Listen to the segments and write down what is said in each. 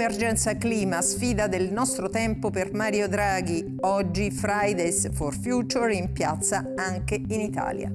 Emergenza clima, sfida del nostro tempo per Mario Draghi. Oggi Fridays for Future in piazza anche in Italia.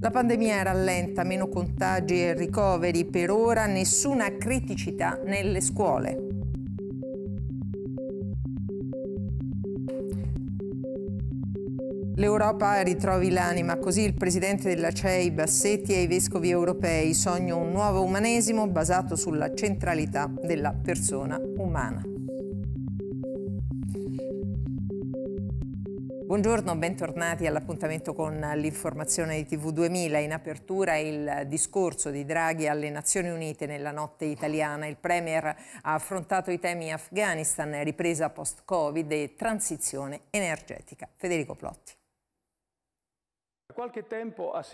La pandemia era lenta, meno contagi e ricoveri, per ora nessuna criticità nelle scuole. L'Europa ritrovi l'anima, così il presidente della CEI Bassetti e i vescovi europei sogno un nuovo umanesimo basato sulla centralità della persona umana. Buongiorno, bentornati all'appuntamento con l'informazione di TV2000. In apertura il discorso di Draghi alle Nazioni Unite nella notte italiana. Il Premier ha affrontato i temi Afghanistan, ripresa post-Covid e transizione energetica. Federico Plotti.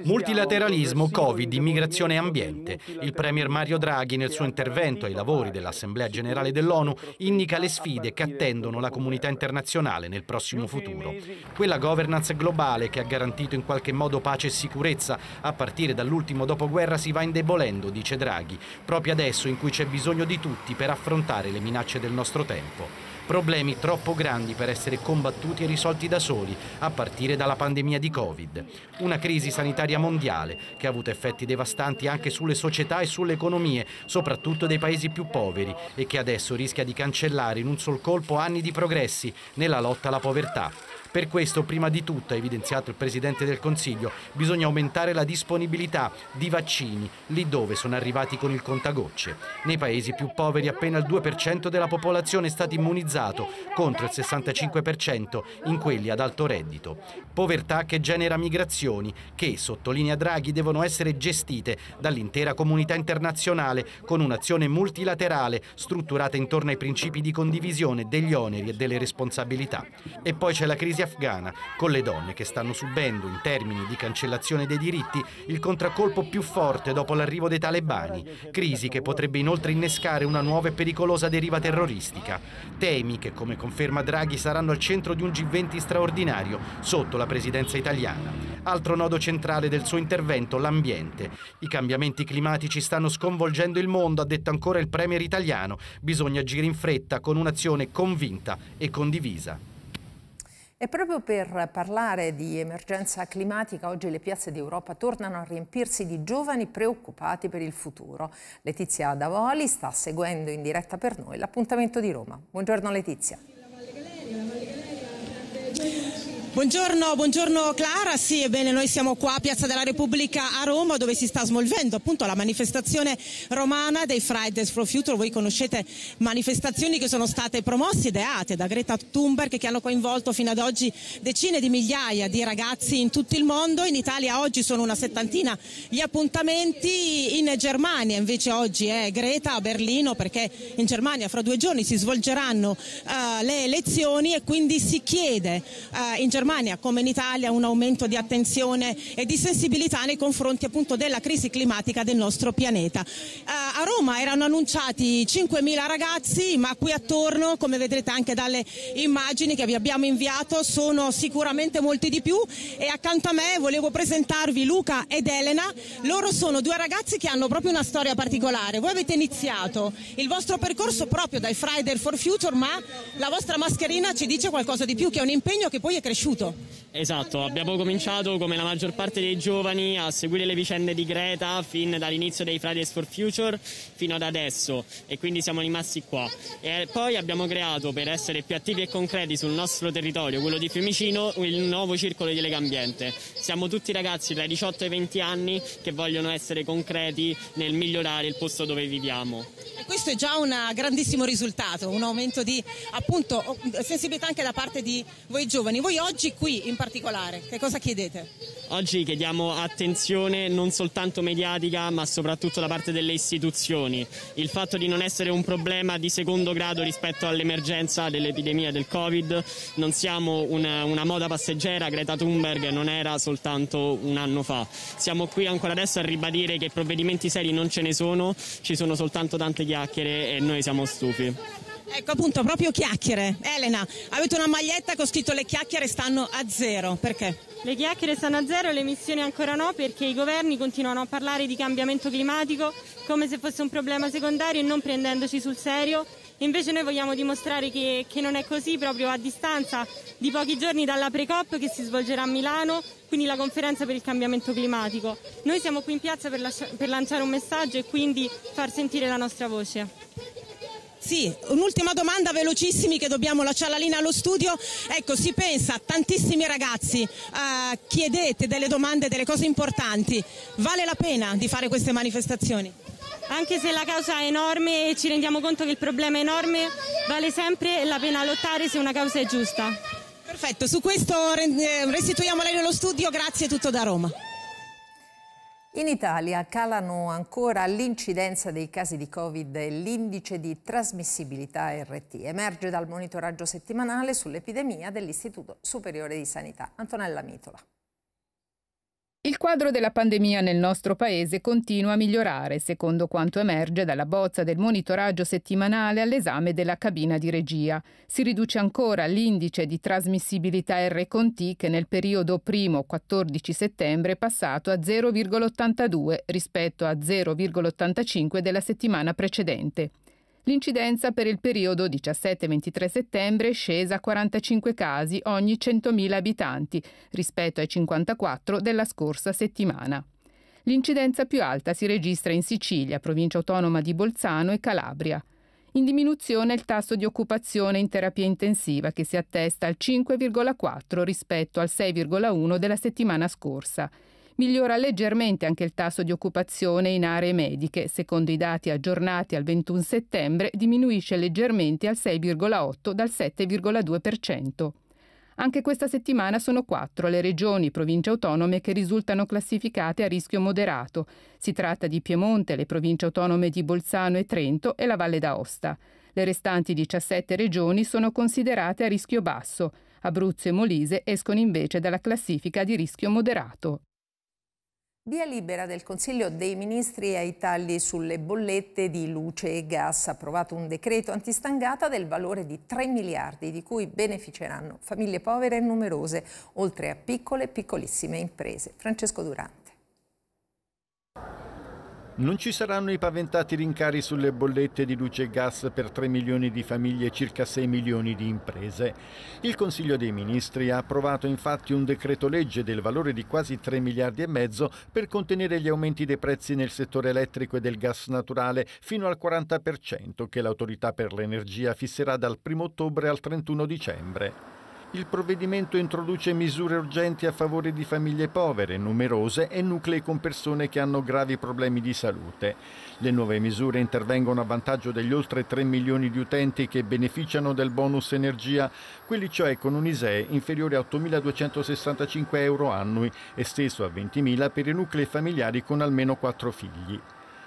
Multilateralismo, Covid, immigrazione e ambiente. Il Premier Mario Draghi nel suo intervento ai lavori dell'Assemblea Generale dell'ONU indica le sfide che attendono la comunità internazionale nel prossimo futuro. Quella governance globale che ha garantito in qualche modo pace e sicurezza a partire dall'ultimo dopoguerra si va indebolendo, dice Draghi, proprio adesso in cui c'è bisogno di tutti per affrontare le minacce del nostro tempo problemi troppo grandi per essere combattuti e risolti da soli, a partire dalla pandemia di Covid. Una crisi sanitaria mondiale che ha avuto effetti devastanti anche sulle società e sulle economie, soprattutto dei paesi più poveri, e che adesso rischia di cancellare in un sol colpo anni di progressi nella lotta alla povertà. Per questo, prima di tutto, ha evidenziato il Presidente del Consiglio, bisogna aumentare la disponibilità di vaccini lì dove sono arrivati con il contagocce. Nei paesi più poveri appena il 2% della popolazione è stato immunizzato contro il 65% in quelli ad alto reddito. Povertà che genera migrazioni che, sottolinea Draghi, devono essere gestite dall'intera comunità internazionale con un'azione multilaterale strutturata intorno ai principi di condivisione degli oneri e delle responsabilità. E poi c'è la crisi afghana, con le donne che stanno subendo in termini di cancellazione dei diritti il contraccolpo più forte dopo l'arrivo dei talebani, crisi che potrebbe inoltre innescare una nuova e pericolosa deriva terroristica, temi che come conferma Draghi saranno al centro di un G20 straordinario sotto la presidenza italiana. Altro nodo centrale del suo intervento, l'ambiente. I cambiamenti climatici stanno sconvolgendo il mondo, ha detto ancora il premier italiano. Bisogna agire in fretta con un'azione convinta e condivisa. E proprio per parlare di emergenza climatica, oggi le piazze d'Europa tornano a riempirsi di giovani preoccupati per il futuro. Letizia Davoli sta seguendo in diretta per noi l'appuntamento di Roma. Buongiorno Letizia. La Valle Galeria, la Valle Galeria. Buongiorno, buongiorno Clara, sì ebbene noi siamo qua a Piazza della Repubblica a Roma dove si sta smolvendo appunto la manifestazione romana dei Fridays for Future, voi conoscete manifestazioni che sono state promosse e ideate da Greta Thunberg che hanno coinvolto fino ad oggi decine di migliaia di ragazzi in tutto il mondo, in Italia oggi sono una settantina gli appuntamenti, in Germania invece oggi è Greta a Berlino perché in Germania fra due giorni si svolgeranno uh, le elezioni e quindi si chiede uh, in Germania Germania come in Italia un aumento di attenzione e di sensibilità nei confronti appunto della crisi climatica del nostro pianeta. Eh, a Roma erano annunciati 5.000 ragazzi ma qui attorno come vedrete anche dalle immagini che vi abbiamo inviato sono sicuramente molti di più e accanto a me volevo presentarvi Luca ed Elena, loro sono due ragazzi che hanno proprio una storia particolare, voi avete iniziato il vostro percorso proprio dai Friday for Future ma la vostra mascherina ci dice qualcosa di più che è un impegno che poi è cresciuto cresciuto. Esatto, abbiamo cominciato come la maggior parte dei giovani a seguire le vicende di Greta fin dall'inizio dei Fridays for Future fino ad adesso e quindi siamo rimasti qua. E eh, poi abbiamo creato, per essere più attivi e concreti sul nostro territorio, quello di Fiumicino, il nuovo circolo di Lega Ambiente. Siamo tutti ragazzi tra i 18 e i 20 anni che vogliono essere concreti nel migliorare il posto dove viviamo. Questo è già un grandissimo risultato, un aumento di appunto, sensibilità anche da parte di voi giovani. Voi oggi qui in particolare, che cosa chiedete? Oggi chiediamo attenzione non soltanto mediatica ma soprattutto da parte delle istituzioni. Il fatto di non essere un problema di secondo grado rispetto all'emergenza dell'epidemia del Covid, non siamo una, una moda passeggera, Greta Thunberg non era soltanto un anno fa. Siamo qui ancora adesso a ribadire che provvedimenti seri non ce ne sono, ci sono soltanto tante chiacchiere chiacchiere e noi siamo stufi. Ecco appunto, proprio chiacchiere. Elena, avete una maglietta con scritto le chiacchiere stanno a zero, perché? Le chiacchiere stanno a zero, le emissioni ancora no, perché i governi continuano a parlare di cambiamento climatico come se fosse un problema secondario e non prendendoci sul serio. Invece noi vogliamo dimostrare che, che non è così proprio a distanza di pochi giorni dalla Pre-COP che si svolgerà a Milano, quindi la conferenza per il cambiamento climatico. Noi siamo qui in piazza per, lascia, per lanciare un messaggio e quindi far sentire la nostra voce. Sì, un'ultima domanda velocissimi che dobbiamo lasciare la linea allo studio. Ecco, si pensa a tantissimi ragazzi, eh, chiedete delle domande, delle cose importanti. Vale la pena di fare queste manifestazioni? Anche se la causa è enorme e ci rendiamo conto che il problema è enorme, vale sempre la pena lottare se una causa è giusta. Perfetto, su questo eh, restituiamo lei nello studio, grazie tutto da Roma. In Italia calano ancora l'incidenza dei casi di Covid e l'indice di trasmissibilità RT. Emerge dal monitoraggio settimanale sull'epidemia dell'Istituto Superiore di Sanità. Antonella Mitola. Il quadro della pandemia nel nostro Paese continua a migliorare, secondo quanto emerge dalla bozza del monitoraggio settimanale all'esame della cabina di regia. Si riduce ancora l'indice di trasmissibilità R con T che nel periodo 1-14 settembre è passato a 0,82 rispetto a 0,85 della settimana precedente. L'incidenza per il periodo 17-23 settembre è scesa a 45 casi ogni 100.000 abitanti rispetto ai 54 della scorsa settimana. L'incidenza più alta si registra in Sicilia, provincia autonoma di Bolzano e Calabria. In diminuzione il tasso di occupazione in terapia intensiva che si attesta al 5,4 rispetto al 6,1 della settimana scorsa Migliora leggermente anche il tasso di occupazione in aree mediche. Secondo i dati aggiornati al 21 settembre, diminuisce leggermente al 6,8 dal 7,2%. Anche questa settimana sono quattro le regioni, province autonome che risultano classificate a rischio moderato. Si tratta di Piemonte, le province autonome di Bolzano e Trento e la Valle d'Aosta. Le restanti 17 regioni sono considerate a rischio basso. Abruzzo e Molise escono invece dalla classifica di rischio moderato. Via libera del Consiglio dei Ministri ai tagli sulle bollette di luce e gas. Approvato un decreto antistangata del valore di 3 miliardi, di cui beneficeranno famiglie povere e numerose, oltre a piccole e piccolissime imprese. Francesco Durante. Non ci saranno i paventati rincari sulle bollette di luce e gas per 3 milioni di famiglie e circa 6 milioni di imprese. Il Consiglio dei Ministri ha approvato infatti un decreto legge del valore di quasi 3 miliardi e mezzo per contenere gli aumenti dei prezzi nel settore elettrico e del gas naturale fino al 40% che l'autorità per l'energia fisserà dal 1 ottobre al 31 dicembre. Il provvedimento introduce misure urgenti a favore di famiglie povere, numerose e nuclei con persone che hanno gravi problemi di salute. Le nuove misure intervengono a vantaggio degli oltre 3 milioni di utenti che beneficiano del bonus energia, quelli cioè con un ISEE inferiore a 8.265 euro annui, esteso a 20.000 per i nuclei familiari con almeno 4 figli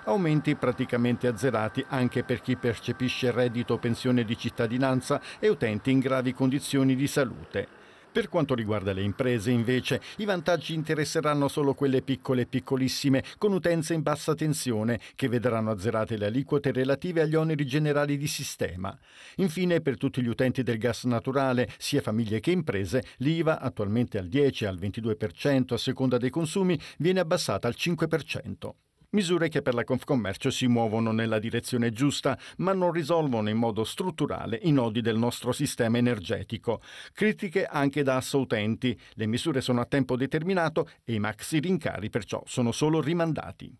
aumenti praticamente azzerati anche per chi percepisce reddito o pensione di cittadinanza e utenti in gravi condizioni di salute. Per quanto riguarda le imprese, invece, i vantaggi interesseranno solo quelle piccole e piccolissime, con utenze in bassa tensione, che vedranno azzerate le aliquote relative agli oneri generali di sistema. Infine, per tutti gli utenti del gas naturale, sia famiglie che imprese, l'IVA, attualmente al 10 e al 22% a seconda dei consumi, viene abbassata al 5%. Misure che per la Confcommercio si muovono nella direzione giusta, ma non risolvono in modo strutturale i nodi del nostro sistema energetico. Critiche anche da assolutenti. Le misure sono a tempo determinato e i maxi rincari perciò sono solo rimandati.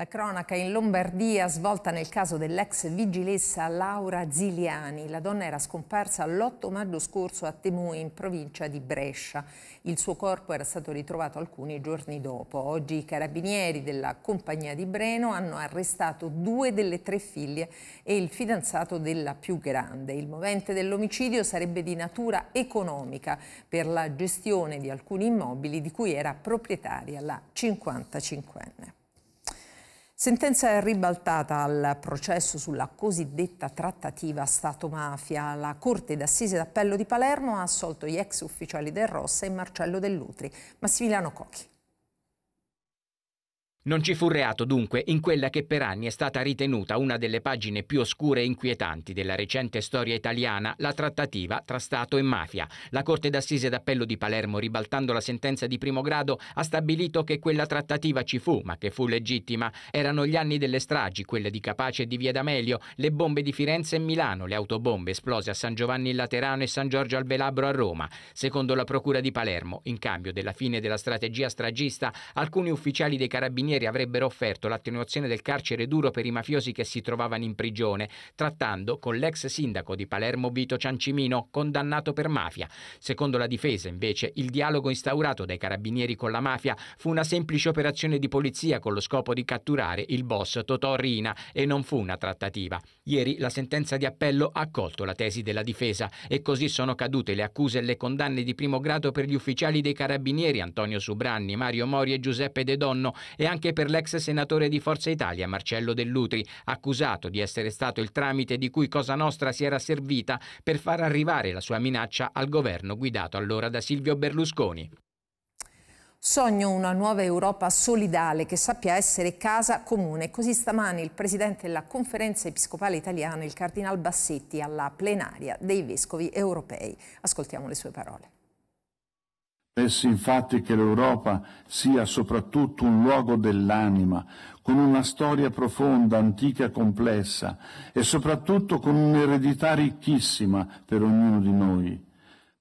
La cronaca in Lombardia svolta nel caso dell'ex vigilessa Laura Ziliani. La donna era scomparsa l'8 maggio scorso a Temui in provincia di Brescia. Il suo corpo era stato ritrovato alcuni giorni dopo. Oggi i carabinieri della compagnia di Breno hanno arrestato due delle tre figlie e il fidanzato della più grande. Il movente dell'omicidio sarebbe di natura economica per la gestione di alcuni immobili di cui era proprietaria la 55enne. Sentenza ribaltata al processo sulla cosiddetta trattativa Stato-mafia. La Corte d'Assise d'Appello di Palermo ha assolto gli ex ufficiali del Rossa e Marcello Dell'Utri. Massimiliano Cocchi. Non ci fu reato dunque in quella che per anni è stata ritenuta una delle pagine più oscure e inquietanti della recente storia italiana, la trattativa tra Stato e mafia. La Corte d'Assise d'Appello di Palermo, ribaltando la sentenza di primo grado, ha stabilito che quella trattativa ci fu, ma che fu legittima. Erano gli anni delle stragi, quelle di Capace e di Via D'Amelio, le bombe di Firenze e Milano, le autobombe esplose a San Giovanni in Laterano e San Giorgio al Velabro a Roma. Secondo la Procura di Palermo, in cambio della fine della strategia stragista, alcuni ufficiali dei carabinieri carabinieri avrebbero offerto l'attenuazione del carcere duro per i mafiosi che si trovavano in prigione, trattando con l'ex sindaco di Palermo Vito Ciancimino, condannato per mafia. Secondo la difesa, invece, il dialogo instaurato dai carabinieri con la mafia fu una semplice operazione di polizia con lo scopo di catturare il boss Totò Rina e non fu una trattativa. Ieri la sentenza di appello ha accolto la tesi della difesa e così sono cadute le accuse e le condanne di primo grado per gli ufficiali dei carabinieri Antonio Subranni, Mario Mori e Giuseppe De Donno e anche anche per l'ex senatore di Forza Italia Marcello Dell'Utri, accusato di essere stato il tramite di cui Cosa Nostra si era servita per far arrivare la sua minaccia al governo guidato allora da Silvio Berlusconi. Sogno una nuova Europa solidale che sappia essere casa comune. Così stamani il presidente della Conferenza Episcopale Italiana, il Cardinal Bassetti, alla plenaria dei Vescovi europei. Ascoltiamo le sue parole. Pensi infatti che l'Europa sia soprattutto un luogo dell'anima, con una storia profonda, antica e complessa, e soprattutto con un'eredità ricchissima per ognuno di noi.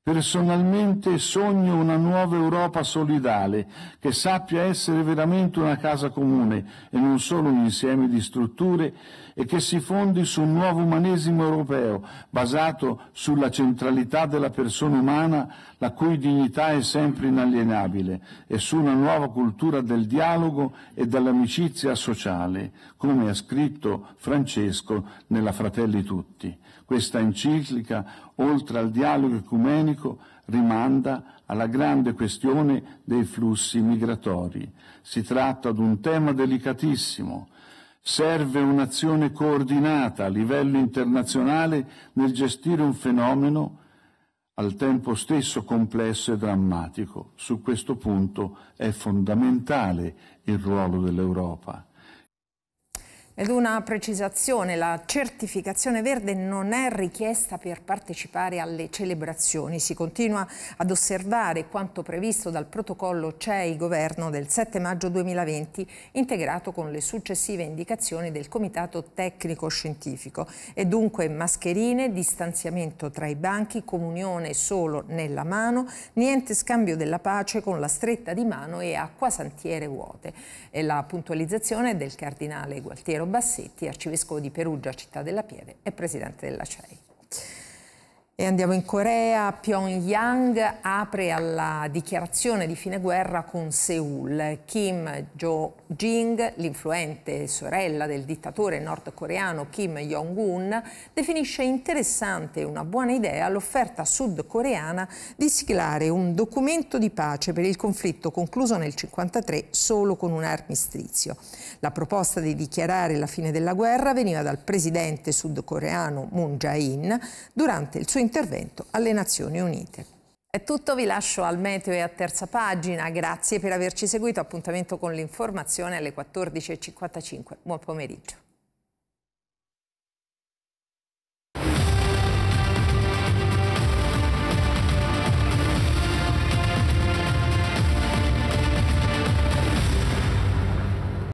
Personalmente sogno una nuova Europa solidale che sappia essere veramente una casa comune e non solo un insieme di strutture e che si fondi su un nuovo umanesimo europeo basato sulla centralità della persona umana, la cui dignità è sempre inalienabile, e su una nuova cultura del dialogo e dell'amicizia sociale, come ha scritto Francesco nella Fratelli Tutti. Questa enciclica, oltre al dialogo ecumenico, rimanda alla grande questione dei flussi migratori. Si tratta di un tema delicatissimo. Serve un'azione coordinata a livello internazionale nel gestire un fenomeno al tempo stesso complesso e drammatico. Su questo punto è fondamentale il ruolo dell'Europa. Ed una precisazione, la certificazione verde non è richiesta per partecipare alle celebrazioni. Si continua ad osservare quanto previsto dal protocollo CEI Governo del 7 maggio 2020, integrato con le successive indicazioni del Comitato Tecnico Scientifico. E dunque mascherine, distanziamento tra i banchi, comunione solo nella mano, niente scambio della pace con la stretta di mano e acquasantiere vuote. E la puntualizzazione del cardinale Gualtiero Bassetti, arcivescovo di Perugia, città della Pieve e presidente della CEI. E andiamo in Corea, Pyongyang apre alla dichiarazione di fine guerra con Seoul. Kim Jo-jing, l'influente sorella del dittatore nordcoreano Kim Jong-un, definisce interessante e una buona idea l'offerta sudcoreana di siglare un documento di pace per il conflitto concluso nel 1953 solo con un armistrizio. La proposta di dichiarare la fine della guerra veniva dal presidente sudcoreano Moon Jae-in durante il suo intervento intervento alle Nazioni Unite. È tutto, vi lascio al meteo e a terza pagina. Grazie per averci seguito. Appuntamento con l'informazione alle 14.55. Buon pomeriggio.